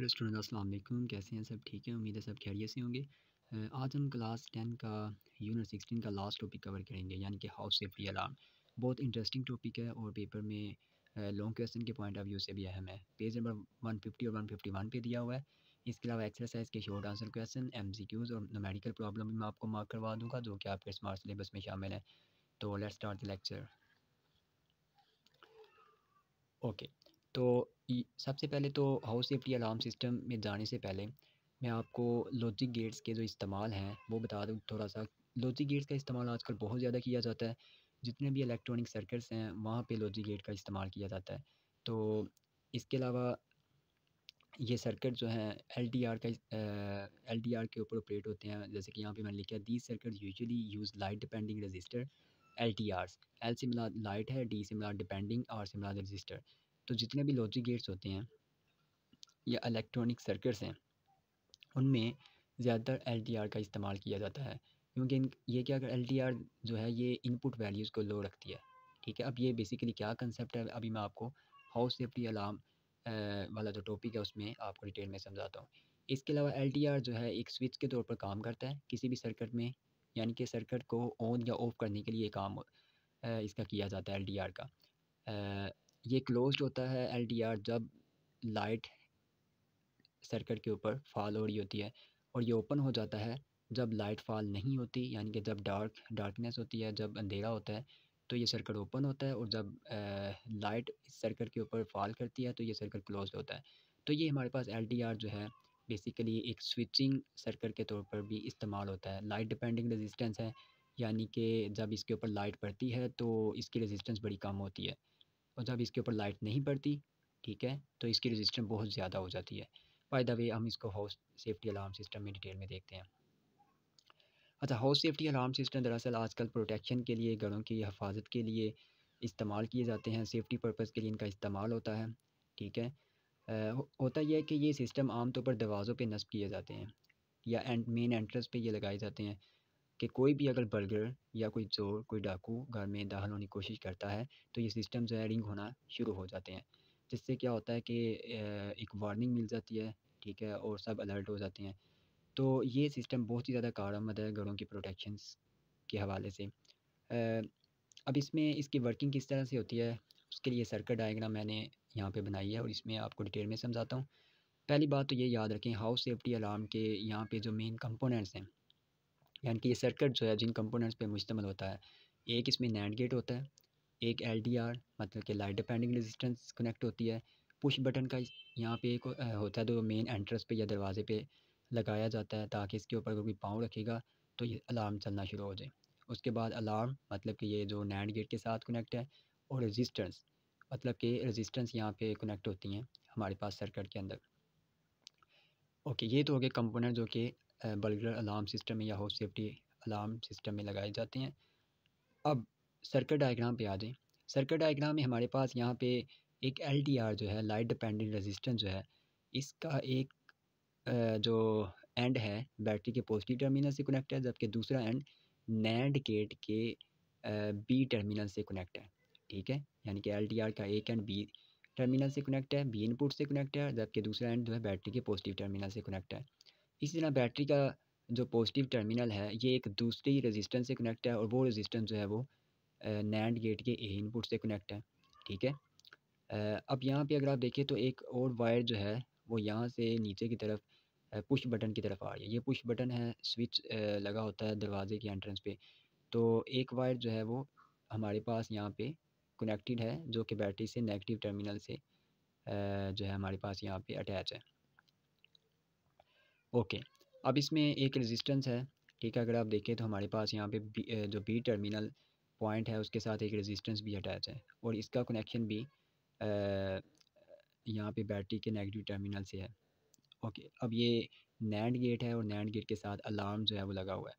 hello student अस्सलाम वालेकुम कैसे हैं सब ठीक है उम्मीद है सब खैरियत से होंगे आज हम क्लास टेन का यूनिट सिक्सटीन का लास्ट टॉपिक कवर करेंगे यानी कि हाउस सेफ्टी अलार्म बहुत इंटरेस्टिंग टॉपिक है और पेपर में लॉन्ग क्वेश्चन के पॉइंट ऑफ व्यू से भी अहम है पेज नंबर वन फिफ्टी और वन फिफ्टी वन पर दिया हुआ है इसके अलावा एक्सरसाइज के short answer question M C Qs और मेडिकल प्रॉब्लम भी मैं आपको मार्क करवा दूँगा जो कि आपके स्मार्ट सिलेबस में शामिल है तो let start the lecture okay तो सबसे पहले तो हाउस सेफ्टी अलार्म सिस्टम में जाने से पहले मैं आपको लॉजिक गेट्स के जो इस्तेमाल हैं वो बता दूँ थोड़ा सा लॉजिक गेट्स का इस्तेमाल आजकल बहुत ज़्यादा किया जाता है जितने भी इलेक्ट्रॉनिक सर्किट्स हैं वहाँ पे लॉजिक गेट का इस्तेमाल किया जाता है तो इसके अलावा ये सर्किट जो हैं एल आर का एल आर के ऊपर ऑपरेट होते हैं जैसे कि यहाँ पे मैंने लिखा the these circuit usually use light depending resistor L T R L से मिला लाइट है डी से मिला डिपेंडिंग आर से मिला रजिस्टर तो जितने भी लॉजिक गेट्स होते हैं या इलेक्ट्रॉनिक सर्किट्स हैं उनमें ज़्यादातर एल का इस्तेमाल किया जाता है क्योंकि ये क्या एल जो है ये इनपुट वैल्यूज़ को लो रखती है ठीक है अब ये बेसिकली क्या कंसेप्ट है अभी मैं आपको हाउस सेफ्टी अलार्म वाला जो टॉपिक है उसमें आपको डिटेल में समझाता हूँ इसके अलावा एल जो है एक स्विच के तौर पर काम करता है किसी भी सर्किट में यानी कि सर्किट को ऑन या ऑफ करने के लिए काम इसका किया जाता है एल का ये क्लोज होता है एल जब लाइट सर्किट के ऊपर फॉल हो रही होती है और ये ओपन हो जाता है जब लाइट फॉल नहीं होती यानी कि जब डार्क डार्कनेस होती है जब अंधेरा होता है तो ये सर्किट ओपन होता है और जब लाइट इस सर्किट के ऊपर फॉल करती है तो ये सर्किट क्लोज होता है तो ये हमारे पास एल जो है बेसिकली एक स्विचिंग सर्किट के तौर पर भी इस्तेमाल होता है लाइट डिपेंडिंग रेजिस्टेंस है यानी कि जब इसके ऊपर लाइट पड़ती है तो इसकी रेजिस्टेंस बड़ी कम होती है और जब इसके ऊपर लाइट नहीं पड़ती ठीक है तो इसकी रजिस्टेंस बहुत ज़्यादा हो जाती है बाय द वे हम इसको हाउस सेफ्टी अलार्म सिस्टम में डिटेल में देखते हैं अच्छा हाउस सेफ्टी अलार्म सिस्टम दरअसल आजकल प्रोटेक्शन के लिए घरों की हफाजत के लिए इस्तेमाल किए जाते हैं सेफ्टी पर्पज़ के लिए इनका इस्तेमाल होता है ठीक है आ, होता यह है कि ये सिस्टम आमतौर पर दरवाज़ों पर नस्ब किए जाते हैं या एंड मेन एंट्रेंस पे ये लगाए जाते हैं कि कोई भी अगर बर्गर या कोई चोर कोई डाकू घर में दाखिल होने की कोशिश करता है तो ये सिस्टम जो है रिंग होना शुरू हो जाते हैं जिससे क्या होता है कि एक वार्निंग मिल जाती है ठीक है और सब अलर्ट हो जाते हैं तो ये सिस्टम बहुत ही ज़्यादा कारमद है घरों की प्रोटेक्शन के हवाले से अब इसमें इसकी वर्किंग किस तरह से होती है उसके लिए सर्कल डायग्राम मैंने यहाँ पे बनाई है और इसमें आपको डिटेल में समझाता हूँ पहली बात तो ये याद रखें हाउस सेफ्टी अलार्म के यहाँ पे जो मेन कंपोनेंट्स हैं यानी कि ये सर्किट जो है जिन कंपोनेंट्स पे मुश्तमिल होता है एक इसमें नैंड गेट होता है एक एल मतलब कि लाइट डिपेंडिंग रेजिस्टेंस कनेक्ट होती है पुश बटन का यहाँ पे एक होता है जो मेन एंट्रेंस पे या दरवाजे पे लगाया जाता है ताकि इसके ऊपर अगर कोई पाँव रखेगा तो ये अलार्म चलना शुरू हो जाए उसके बाद अलार्म मतलब कि ये जो नैंड गेट के साथ कनेक्ट है और रजिस्टेंस मतलब कि रजिस्टेंस यहाँ पर कनेक्ट होती हैं हमारे पास सर्किट के अंदर ओके ये तो हो गए कंपोनेंट जो कि बल्गुलर अलार्म सिस्टम में या हो सेफ्टी अलार्म सिस्टम में लगाए जाते हैं अब सर्किट डायग्राम पे आ जाएं सर्किट डायग्राम में हमारे पास यहाँ पे एक एल जो है लाइट डिपेंडेंट रजिस्टेंस जो है इसका एक जो एंड है बैटरी के पॉजिटिव टर्मिनल से कनेक्ट है जबकि दूसरा एंड नैंड गेट के बी टर्मिनल से कनेक्ट है ठीक है यानी कि एल का एक एंड बी टर्मिनल से कनेक्ट है बी इनपुट से कनेक्ट है जबकि दूसरा एंड जो है बैटरी के पॉजिटिव टर्मिनल से कनेक्ट है इसी तरह बैटरी का जो पॉजिटिव टर्मिनल है ये एक दूसरी रेजिस्टेंस से कनेक्ट है और वो रेजिस्टेंस जो है वो नैंड गेट के ए इनपुट से कनेक्ट है ठीक है अब यहाँ पे अगर आप देखें तो एक और वायर जो है वो यहाँ से नीचे की तरफ पुश बटन की तरफ आ रही है ये पुश बटन है स्विच लगा होता है दरवाजे के एंट्रेंस पे तो एक वायर जो है वो हमारे पास यहाँ पे कनेक्टेड है जो कि बैटरी से नेगेटिव टर्मिनल से जो है हमारे पास यहाँ पे अटैच है ओके अब इसमें एक रेजिस्टेंस है ठीक है अगर आप देखें तो हमारे पास यहाँ पे जो बी टर्मिनल पॉइंट है उसके साथ एक रेजिस्टेंस भी अटैच है और इसका कनेक्शन भी यहाँ पे बैटरी के नेगेटिव टर्मिनल से है ओके अब ये नैंड गेट है और नैंड गेट के साथ अलार्म जो है वो लगा हुआ है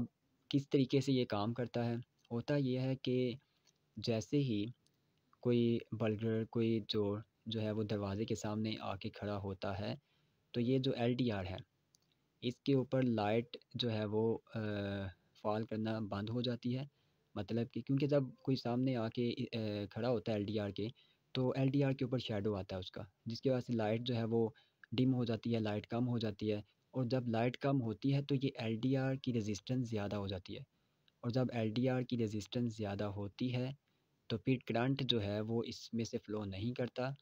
अब किस तरीके से ये काम करता है होता यह है कि जैसे ही कोई बल्गर कोई चोर जो है वो दरवाज़े के सामने आके खड़ा होता है तो ये जो एल है इसके ऊपर लाइट जो है वो फॉल करना बंद हो जाती है मतलब कि क्योंकि जब कोई सामने आके खड़ा होता है एल के तो एल के ऊपर शेडो आता है उसका जिसकी वजह से लाइट जो है वो डिम हो जाती है लाइट कम हो जाती है और जब लाइट कम होती है तो ये एल की रेजिस्टेंस ज़्यादा हो जाती है और जब एल की रेजिस्टेंस ज़्यादा होती है तो फिर करंट जो है वो इसमें से फ़्लो नहीं करता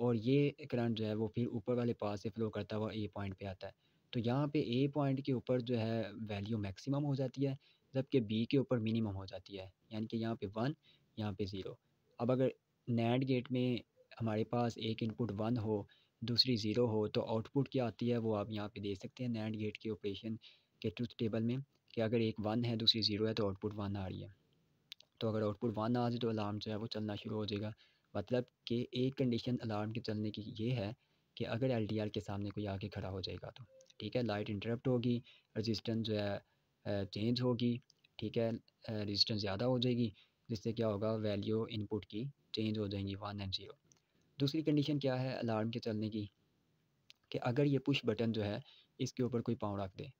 और ये करंट जो है वो फिर ऊपर वाले पास से फ्लो करता हुआ ए पॉइंट पे आता है तो यहाँ पे ए पॉइंट के ऊपर जो है वैल्यू मैक्सिमम हो जाती है जबकि बी के ऊपर मिनिमम हो जाती है यानी कि यहाँ पे वन यहाँ पे ज़ीरो अब अगर नैट गेट में हमारे पास एक इनपुट वन हो दूसरी ज़ीरो हो तो आउटपुट क्या आती है वो आप यहाँ पे देख सकते हैं नैट गेट के ऑपरेशन के ट्रुथ टेबल में कि अगर एक वन है दूसरी ज़ीरो है तो आउटपुट वन आ रही है तो अगर आउटपुट वन आ जाए तो अलार्म जो है वो चलना शुरू हो जाएगा मतलब कि एक कंडीशन अलार्म के चलने की ये है कि अगर एल के सामने कोई आके खड़ा हो जाएगा तो ठीक है लाइट इंटरप्ट होगी रजिस्टेंस जो है चेंज होगी ठीक है रजिस्टेंस ज़्यादा हो जाएगी जिससे क्या होगा वैल्यू इनपुट की चेंज हो जाएंगी वन एंड ज़ीरो दूसरी कंडीशन क्या है अलार्म के चलने की कि अगर ये पुश बटन जो है इसके ऊपर कोई पाँव रख दे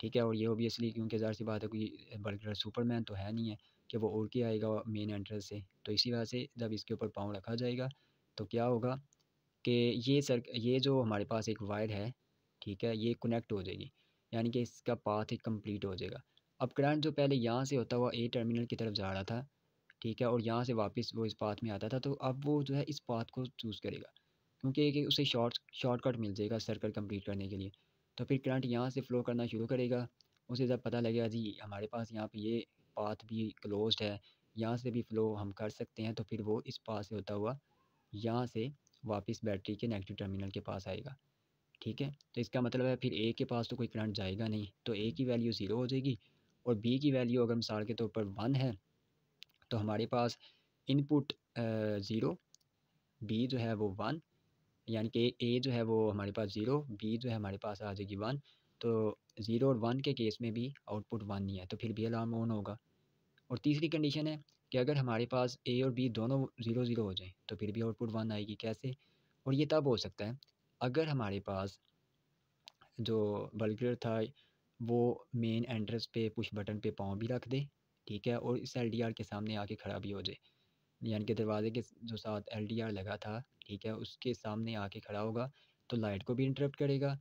ठीक है और ये ओबियसली क्योंकि ज़ाहिर सी बात है कोई बर्गर सुपरमैन तो है नहीं है कि वो उड़ के आएगा मेन एंट्रेंस से तो इसी वजह से जब इसके ऊपर पाँव रखा जाएगा तो क्या होगा कि ये सर ये जो हमारे पास एक वायर है ठीक है ये कनेक्ट हो जाएगी यानी कि इसका पाथ एक कंप्लीट हो जाएगा अब करंट जो पहले यहाँ से होता हुआ ए टर्मिनल की तरफ जा रहा था ठीक है और यहाँ से वापस वो इस पाथ में आता था तो अब वो जो है इस पाथ को चूज़ करेगा क्योंकि उसे शॉर्ट शॉर्टकट मिल जाएगा सर्कल कंप्लीट करने के लिए तो फिर करंट यहाँ से फ़्लो करना शुरू करेगा उसे जब पता लगेगा जी हमारे पास यहाँ पे ये पाथ भी क्लोज है यहाँ से भी फ़्लो हम कर सकते हैं तो फिर वो इस पाथ से होता हुआ यहाँ से वापस बैटरी के नेगेटिव टर्मिनल के पास आएगा ठीक है तो इसका मतलब है फिर ए के पास तो कोई करंट जाएगा नहीं तो ए की वैल्यू ज़ीरो हो जाएगी और बी की वैल्यू अगर मिसाल के तौर तो पर वन है तो हमारे पास इनपुट ज़ीरो बी जो है वो वन यानी कि ए जो है वो हमारे पास ज़ीरो बी जो है हमारे पास आ जाएगी वन तो ज़ीरो और वन के केस में भी आउटपुट वन ही है तो फिर भी अलार्म ऑन होगा और तीसरी कंडीशन है कि अगर हमारे पास ए और बी दोनों ज़ीरो ज़ीरो हो जाएं तो फिर भी आउटपुट वन आएगी कैसे और ये तब हो सकता है अगर हमारे पास जो बल्गर था वो मेन एंट्रेंस पे पुश बटन पे पाँव भी रख दे ठीक है और इस एलडीआर के सामने आके खड़ा भी हो जाए यानी कि दरवाजे के जो साथ एल लगा था ठीक है उसके सामने आके खड़ा होगा तो लाइट को भी इंटरप्ट करेगा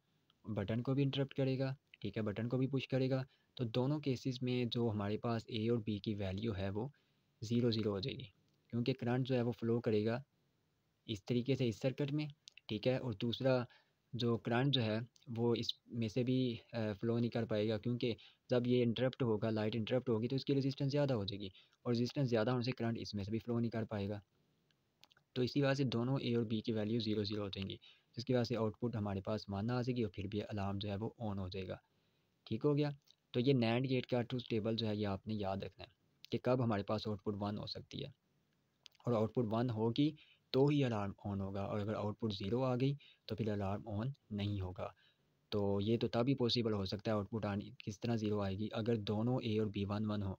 बटन को भी इंटरप्ट करेगा ठीक है बटन को भी पुश करेगा तो दोनों केसेस में जो हमारे पास ए और बी की वैल्यू है वो ज़ीरो ज़ीरो हो जाएगी क्योंकि करंट जो है वो फ़्लो करेगा इस तरीके से इस सर्किट में ठीक है और दूसरा जो करंट जो है वो इस में से भी फ़्लो नहीं कर पाएगा क्योंकि जब ये इंटरप्ट होगा लाइट इंटरप्ट होगी तो इसकी रेजिस्टेंस ज़्यादा हो जाएगी और रेजिस्टेंस ज़्यादा होने से करंट इसमें से भी फ़्लो नहीं कर पाएगा तो इसी वजह से दोनों ए और बी की वैल्यू ज़ीरो ज़ीरो हो जाएंगी जिसकी वजह से आउटपुट हमारे पास मानना आ जाएगी और फिर भी अलार्म जो है वो ऑन हो जाएगा ठीक हो गया तो ये नैंड गेट का ट्रूथ टेबल जो है ये आपने याद रखना है कि कब हमारे पास आउटपुट वन हो सकती है और आउटपुट वन होगी तो ही अलार्म ऑन होगा और अगर आउटपुट ज़ीरो आ गई तो फिर अलार्म ऑन नहीं होगा तो ये तो तब ही पॉसिबल हो सकता है आउटपुट आने किस तरह ज़ीरो आएगी अगर दोनों ए और बी वन वन हो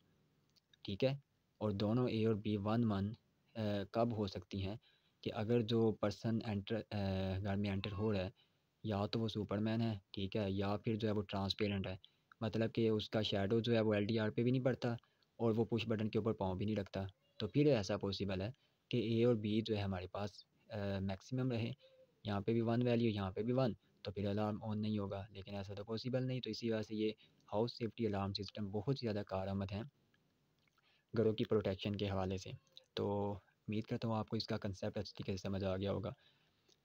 ठीक है और दोनों ए और बी वन वन कब हो सकती हैं कि अगर जो पर्सन एंटर घर में एंटर हो रहा है या तो वो सुपरमैन है ठीक है या फिर जो है वो ट्रांसपेरेंट है मतलब कि उसका शेडो जो है वो एल डी आर पे भी नहीं पड़ता और वो पुश बटन के ऊपर पाँव भी नहीं रखता तो फिर ऐसा पॉसिबल है कि ए और बी जो है हमारे पास मैक्सिमम रहे यहाँ पे भी वन वैल्यू यहाँ पे भी वन तो फिर अलार्म ऑन नहीं होगा लेकिन ऐसा तो पॉसिबल नहीं तो इसी वजह से ये हाउस सेफ्टी अलार्म सिस्टम बहुत ज़्यादा कारमद है घरों की प्रोटेक्शन के हवाले से तो उम्मीद करता हूँ आपको इसका कंसेप्ट अच्छी तरीके से समझ आ गया होगा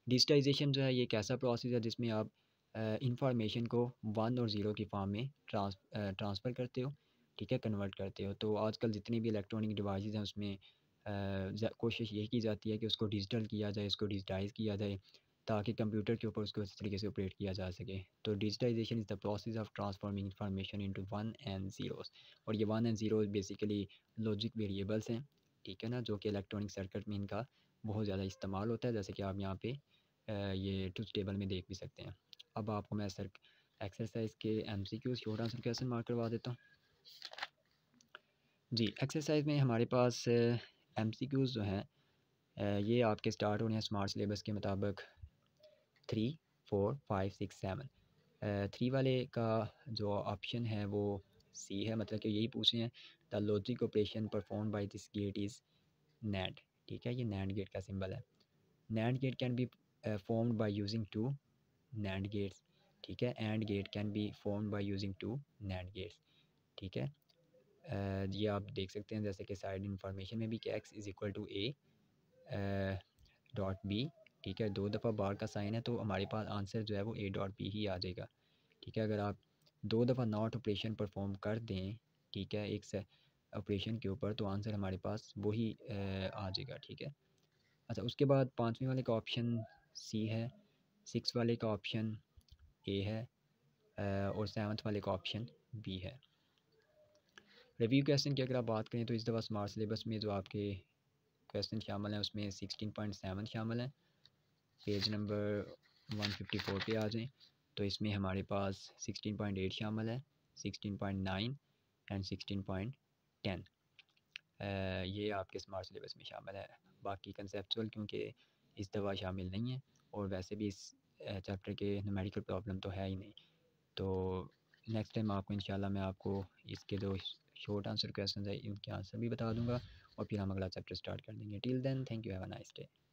डिजिटाइजेशन जो है ये एक ऐसा प्रोसेस है जिसमें आप इंफॉर्मेशन को वन और ज़ीरो की फॉर्म में ट्रांस ट्रांसफ़र करते हो ठीक है कन्वर्ट करते हो तो आजकल जितने भी इलेक्ट्रॉनिक डिवाइसेस हैं उसमें कोशिश यही की जाती है कि उसको डिजिटल किया जाए उसको डिजिटाइज किया जाए ताकि कंप्यूटर के ऊपर उसको इस तरीके से ऑपरेट किया जा सके तो digitization is the process of transforming information into one and zeros और ये one and zero basically logic variables हैं ठीक है ना जो कि इलेक्ट्रॉनिक सर्किट में इनका बहुत ज़्यादा इस्तेमाल होता है जैसे कि आप यहाँ पे ये टूथ टेबल में देख भी सकते हैं अब आपको मैं सर एक्सरसाइज के M C Qs short answer question mark करवा देता हूँ जी एक्सरसाइज में हमारे पास एम सी क्यूज़ जो हैं ये आपके स्टार्ट होने हैं स्मार्ट सिलेबस के मुताबिक three four five six seven three वाले का जो ऑप्शन है वो सी है मतलब कि यही पूछे हैं the logic operation perform by this gate is NAND ठीक है ये नैंड गेट का सिंबल है NAND gate can be formed by using two NAND gates ठीक है AND gate can be form by using two NAND gates ठीक है uh, ये आप देख सकते हैं जैसे कि साइड इन्फॉर्मेशन में भी कि X is equal to A dot B ठीक है दो दफ़ा बार का साइन है तो हमारे पास आंसर जो है वो ए डॉट बी ही आ जाएगा ठीक है अगर आप दो दफ़ा नॉट ऑपरेशन परफॉर्म कर दें ठीक है एक ऑपरेशन के ऊपर तो आंसर हमारे पास वही uh, आ जाएगा ठीक है अच्छा उसके बाद पाँचवें वाले का ऑप्शन सी है सिक्स वाले का ऑप्शन ए है और सेवन्थ वाले का ऑप्शन बी है रिव्यू क्वेश्चन की अगर आप बात करें तो इस दफ़ा स्मार्ट सिलेबस में जो आपके क्वेश्चन शामिल हैं उसमें सिक्सटीन पॉइंट सेवन शामिल है page number one fifty four पर आ जाएँ तो इसमें हमारे पास सिक्सटीन पॉइंट एट शामिल है sixteen point nine and sixteen point ten ये आपके स्मार्ट सिलेबस में शामिल है बाकी कंसेप्चुअल क्योंकि इस दवा शामिल नहीं है और वैसे भी इस चैप्टर के नमेरिकल प्रॉब्लम तो है ही नहीं तो नेक्स्ट टाइम आपको इंशाल्लाह मैं आपको इसके जो शॉर्ट आंसर क्वेश्चन है इनके आंसर भी बता दूंगा और फिर हम अगला चैप्टर स्टार्ट कर देंगे till then thank you have a nice day